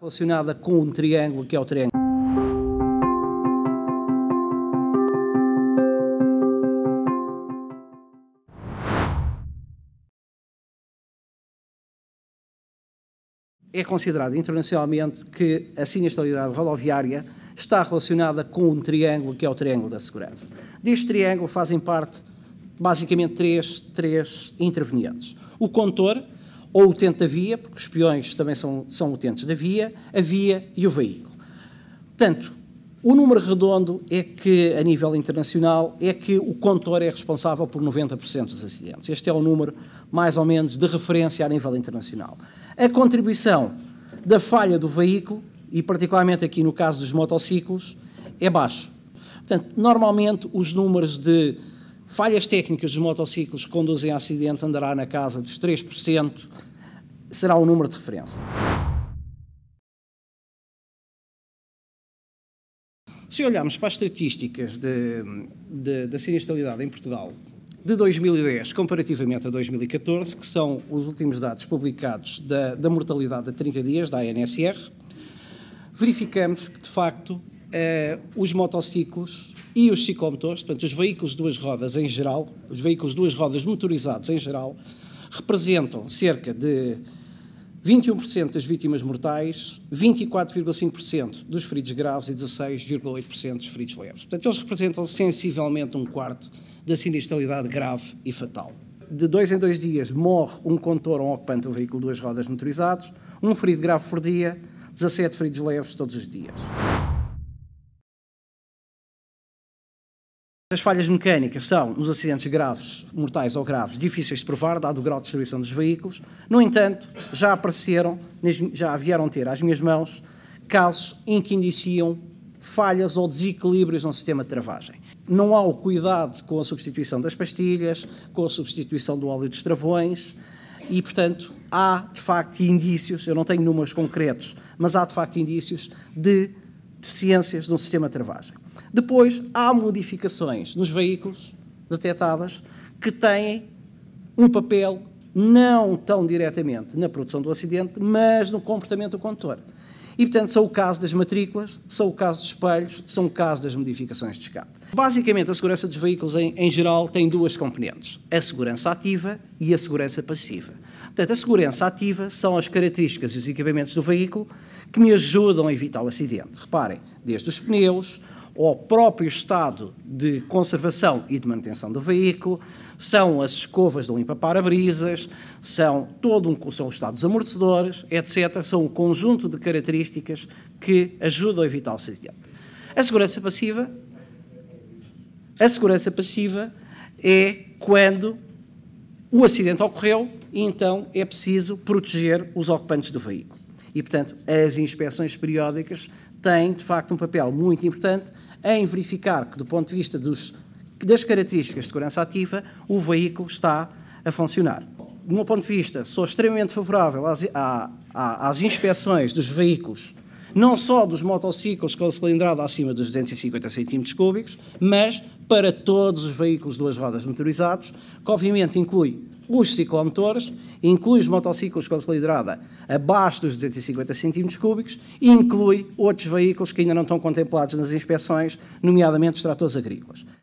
relacionada com um triângulo que é o triângulo. É considerado internacionalmente que a sinistralidade rodoviária está relacionada com um triângulo que é o triângulo da segurança. Deste triângulo fazem parte basicamente três, três intervenientes. O condutor, ou utente da via, porque os peões também são, são utentes da via, a via e o veículo. Portanto, o número redondo é que, a nível internacional, é que o condutor é responsável por 90% dos acidentes. Este é o número, mais ou menos, de referência a nível internacional. A contribuição da falha do veículo, e particularmente aqui no caso dos motociclos, é baixa. Portanto, normalmente os números de Falhas técnicas dos motociclos que conduzem a acidente andará na casa dos 3%, será o número de referência. Se olharmos para as estatísticas de, de, da sinistralidade em Portugal de 2010 comparativamente a 2014, que são os últimos dados publicados da, da mortalidade a 30 dias, da ANSR, verificamos que, de facto, eh, os motociclos e os ciclomotores, portanto, os veículos de duas rodas em geral, os veículos de duas rodas motorizados em geral, representam cerca de 21% das vítimas mortais, 24,5% dos feridos graves e 16,8% dos feridos leves. Portanto, eles representam sensivelmente um quarto da sinistralidade grave e fatal. De dois em dois dias morre um condutor ou um ocupante do veículo de duas rodas motorizados, um ferido grave por dia, 17 feridos leves todos os dias. As falhas mecânicas são nos acidentes graves, mortais ou graves, difíceis de provar, dado o grau de destruição dos veículos. No entanto, já apareceram, já vieram ter às minhas mãos casos em que indiciam falhas ou desequilíbrios no sistema de travagem. Não há o cuidado com a substituição das pastilhas, com a substituição do óleo dos travões e, portanto, há de facto indícios, eu não tenho números concretos, mas há de facto indícios de deficiências no sistema de travagem. Depois, há modificações nos veículos detectadas que têm um papel não tão diretamente na produção do acidente, mas no comportamento do condutor. E, portanto, são o caso das matrículas, são o caso dos espelhos, são o caso das modificações de escape. Basicamente, a segurança dos veículos, em, em geral, tem duas componentes, a segurança ativa e a segurança passiva. Portanto, a segurança ativa são as características e os equipamentos do veículo que me ajudam a evitar o acidente. Reparem, desde os pneus ao próprio estado de conservação e de manutenção do veículo, são as escovas do limpa-parabrisas, são todo um, são os estados amortecedores, etc. São um conjunto de características que ajudam a evitar o acidente. A segurança passiva, a segurança passiva é quando o acidente ocorreu e então é preciso proteger os ocupantes do veículo. E, portanto, as inspeções periódicas tem, de facto, um papel muito importante em verificar que, do ponto de vista dos, das características de segurança ativa, o veículo está a funcionar. Do meu ponto de vista, sou extremamente favorável às, à, às inspeções dos veículos, não só dos motociclos com cilindrada acima dos 250 cm cúbicos, mas para todos os veículos de duas rodas motorizados, que obviamente inclui os ciclomotores, inclui os motociclos com cilindrada abaixo dos 250 cm3 e inclui outros veículos que ainda não estão contemplados nas inspeções, nomeadamente os tratores agrícolas.